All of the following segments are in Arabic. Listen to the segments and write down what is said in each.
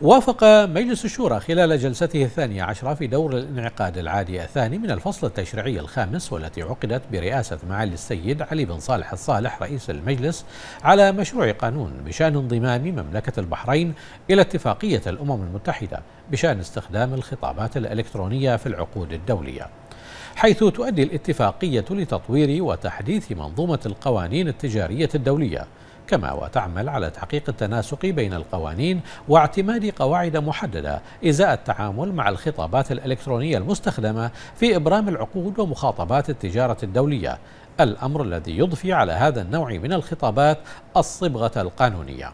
وافق مجلس الشورى خلال جلسته الثانية عشرة في دور الانعقاد العادي الثاني من الفصل التشريعي الخامس والتي عقدت برئاسة معالي السيد علي بن صالح الصالح رئيس المجلس على مشروع قانون بشأن انضمام مملكة البحرين إلى اتفاقية الأمم المتحدة بشأن استخدام الخطابات الإلكترونية في العقود الدولية حيث تؤدي الاتفاقية لتطوير وتحديث منظومة القوانين التجارية الدولية كما وتعمل على تحقيق التناسق بين القوانين واعتماد قواعد محددة إزاء التعامل مع الخطابات الإلكترونية المستخدمة في إبرام العقود ومخاطبات التجارة الدولية الأمر الذي يضفي على هذا النوع من الخطابات الصبغة القانونية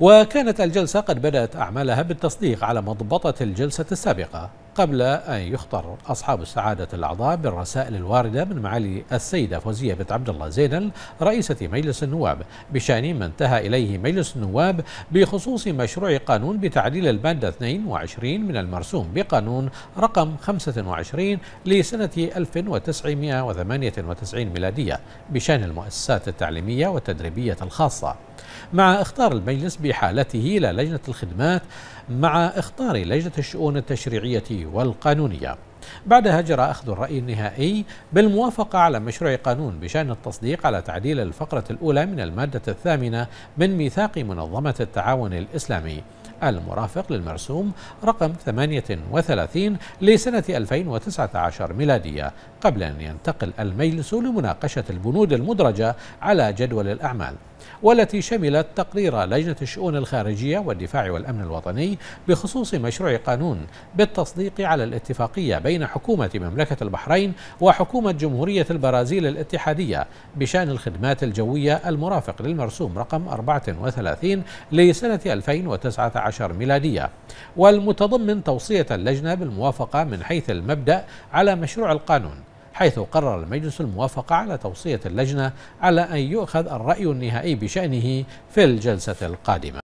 وكانت الجلسة قد بدأت أعمالها بالتصديق على مضبطة الجلسة السابقة قبل أن يخطر أصحاب السعادة الأعضاء بالرسائل الواردة من معالي السيدة فوزية بنت عبد الله زينل رئيسة مجلس النواب بشأن ما انتهى إليه مجلس النواب بخصوص مشروع قانون بتعديل المادة 22 من المرسوم بقانون رقم 25 لسنة 1998 ميلادية بشأن المؤسسات التعليمية والتدريبية الخاصة مع اختار المجلس بحالته إلى لجنة الخدمات مع اختار لجنة الشؤون التشريعية والقانونية بعدها جرى أخذ الرأي النهائي بالموافقة على مشروع قانون بشأن التصديق على تعديل الفقرة الأولى من المادة الثامنة من ميثاق منظمة التعاون الإسلامي المرافق للمرسوم رقم 38 لسنة 2019 ميلادية قبل أن ينتقل المجلس لمناقشة البنود المدرجة على جدول الأعمال والتي شملت تقرير لجنة الشؤون الخارجية والدفاع والأمن الوطني بخصوص مشروع قانون بالتصديق على الاتفاقية بين حكومة مملكة البحرين وحكومة جمهورية البرازيل الاتحادية بشأن الخدمات الجوية المرافق للمرسوم رقم 34 لسنة 2019 ميلادية والمتضمن توصية اللجنة بالموافقة من حيث المبدأ على مشروع القانون حيث قرر المجلس الموافقة على توصية اللجنة على أن يؤخذ الرأي النهائي بشأنه في الجلسة القادمة